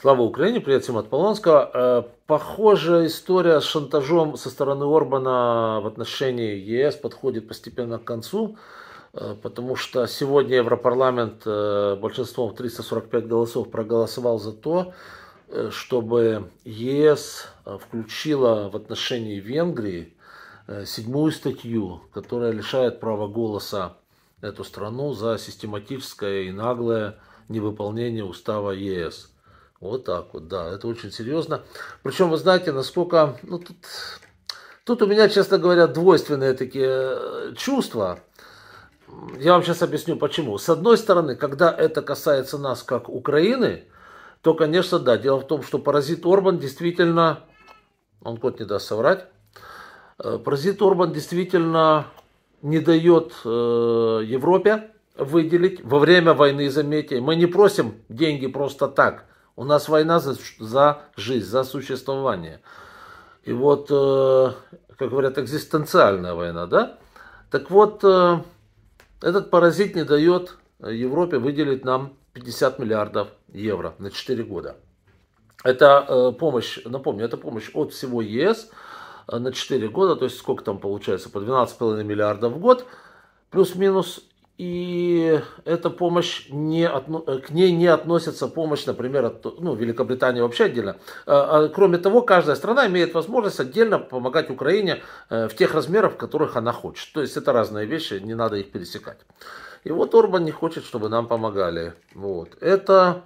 Слава Украине, привет всем от Полонского. Э, похожая история с шантажом со стороны Орбана в отношении ЕС подходит постепенно к концу, э, потому что сегодня Европарламент э, большинством 345 голосов проголосовал за то, чтобы ЕС включила в отношении Венгрии седьмую статью, которая лишает права голоса эту страну за систематическое и наглое невыполнение устава ЕС. Вот так вот, да, это очень серьезно. Причем, вы знаете, насколько, ну, тут, тут у меня, честно говоря, двойственные такие э, чувства. Я вам сейчас объясню, почему. С одной стороны, когда это касается нас, как Украины, то, конечно, да, дело в том, что паразит Орбан действительно, он кот не даст соврать, э, паразит Орбан действительно не дает э, Европе выделить во время войны, заметьте. Мы не просим деньги просто так – у нас война за, за жизнь, за существование. И вот, э, как говорят, экзистенциальная война, да? Так вот, э, этот паразит не дает Европе выделить нам 50 миллиардов евро на 4 года. Это э, помощь, напомню, это помощь от всего ЕС э, на 4 года, то есть сколько там получается, по 12,5 миллиардов в год, плюс-минус, и эта помощь не э, к ней не относится помощь, например, от, ну, Великобритании вообще отдельно. А, а кроме того, каждая страна имеет возможность отдельно помогать Украине э, в тех размерах, в которых она хочет. То есть это разные вещи, не надо их пересекать. И вот Орбан не хочет, чтобы нам помогали. Вот. Это,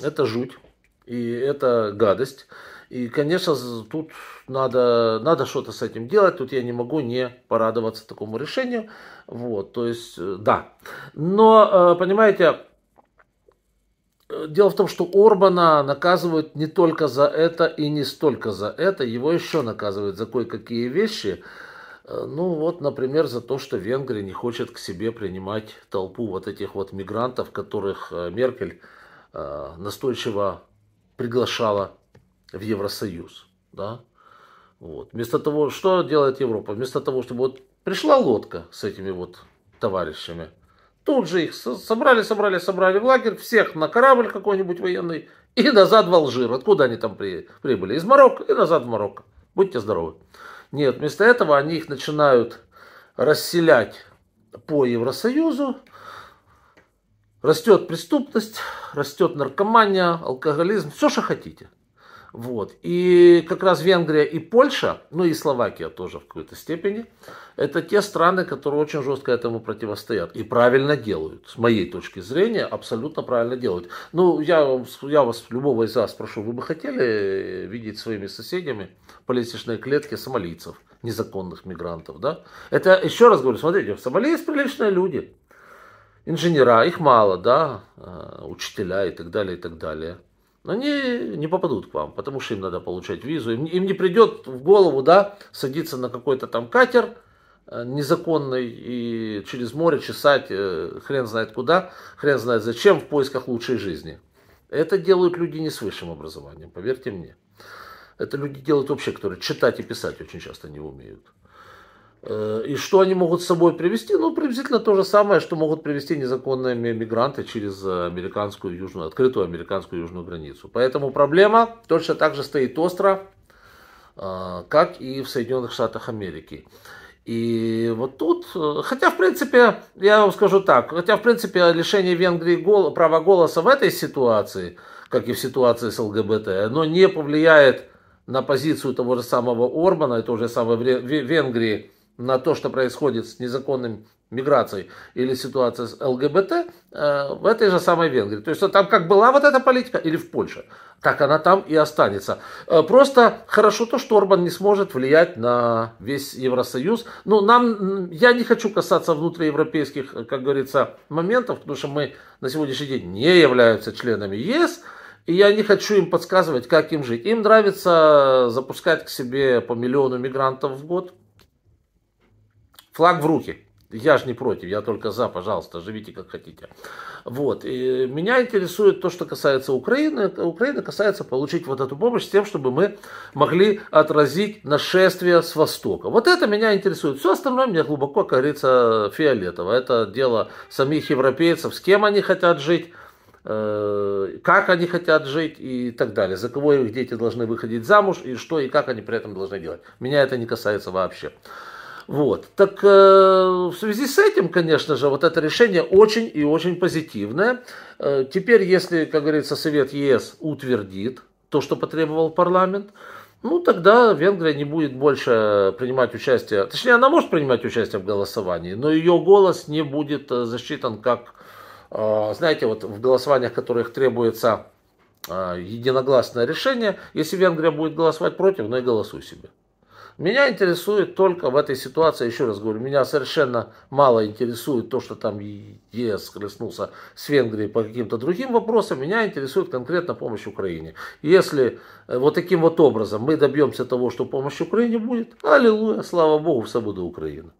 это жуть и это гадость. И, конечно, тут надо, надо что-то с этим делать. Тут я не могу не порадоваться такому решению. Вот, то есть, э, да. Но, э, понимаете, э, Дело в том, что Орбана наказывают не только за это и не столько за это, его еще наказывают за кое-какие вещи. Ну вот, например, за то, что Венгрия не хочет к себе принимать толпу вот этих вот мигрантов, которых Меркель настойчиво приглашала в Евросоюз. Да? Вот. Вместо того, что делает Европа? Вместо того, чтобы вот пришла лодка с этими вот товарищами, тут же их собрали, собрали, собрали в лагерь, всех на корабль какой-нибудь военный и назад в Алжир. Откуда они там при, прибыли? Из Марокко и назад в Марокко. Будьте здоровы. Нет, вместо этого они их начинают расселять по Евросоюзу. Растет преступность, растет наркомания, алкоголизм, все, что хотите – вот. И как раз Венгрия и Польша, ну и Словакия тоже в какой-то степени, это те страны, которые очень жестко этому противостоят. И правильно делают, с моей точки зрения, абсолютно правильно делают. Ну, я, я вас, любого из вас прошу, вы бы хотели видеть своими соседями по лестничной клетке сомалийцев, незаконных мигрантов, да? Это, еще раз говорю, смотрите, в Сомали есть приличные люди, инженера, их мало, да, э, учителя и так далее, и так далее они не попадут к вам, потому что им надо получать визу. Им, им не придет в голову, да, садиться на какой-то там катер э, незаконный и через море чесать э, хрен знает куда, хрен знает зачем в поисках лучшей жизни. Это делают люди не с высшим образованием, поверьте мне. Это люди делают вообще, которые читать и писать очень часто не умеют. Э, и что они могут с собой привести? Ну, приблизительно то же самое, что могут привести незаконные мигранты через э, американскую южную, открытую американскую южную границу. Поэтому проблема точно так же стоит остро, э, как и в Соединенных Штатах Америки. И вот тут, хотя в принципе, я вам скажу так, хотя в принципе лишение Венгрии гол, права голоса в этой ситуации, как и в ситуации с ЛГБТ, оно не повлияет на позицию того же самого Орбана и той же самой Венгрии, на то, что происходит с незаконной миграцией или ситуация с ЛГБТ э, в этой же самой Венгрии. То есть там как была вот эта политика или в Польше, так она там и останется. Э, просто хорошо то, что Орбан не сможет влиять на весь Евросоюз. Ну, нам, я не хочу касаться внутриевропейских, э, как говорится, моментов, потому что мы на сегодняшний день не являемся членами ЕС, и я не хочу им подсказывать, как им жить. Им нравится запускать к себе по миллиону мигрантов в год, Флаг в руки. Я же не против, я только за, пожалуйста, живите как хотите. Вот. И меня интересует то, что касается Украины. Украина касается получить вот эту помощь с тем, чтобы мы могли отразить нашествие с Востока. Вот это меня интересует. Все остальное мне глубоко, как говорится, фиолетово. Это дело самих европейцев, с кем они хотят жить, э, как они хотят жить и так далее, за кого их дети должны выходить замуж и что и как они при этом должны делать. Меня это не касается вообще. Вот. Так э, в связи с этим, конечно же, вот это решение очень и очень позитивное. Э, теперь, если, как говорится, Совет ЕС утвердит то, что потребовал парламент, ну тогда Венгрия не будет больше принимать участие, точнее она может принимать участие в голосовании, но ее голос не будет э, засчитан как, э, знаете, вот в голосованиях, в которых требуется э, единогласное решение, если Венгрия будет голосовать против, ну и голосуй себе. Меня интересует только в этой ситуации, еще раз говорю, меня совершенно мало интересует то, что там ЕС схлестнулся с Венгрией по каким-то другим вопросам. Меня интересует конкретно помощь Украине. Если э, вот таким вот образом мы добьемся того, что помощь Украине будет, аллилуйя, слава Богу, все буде Украина.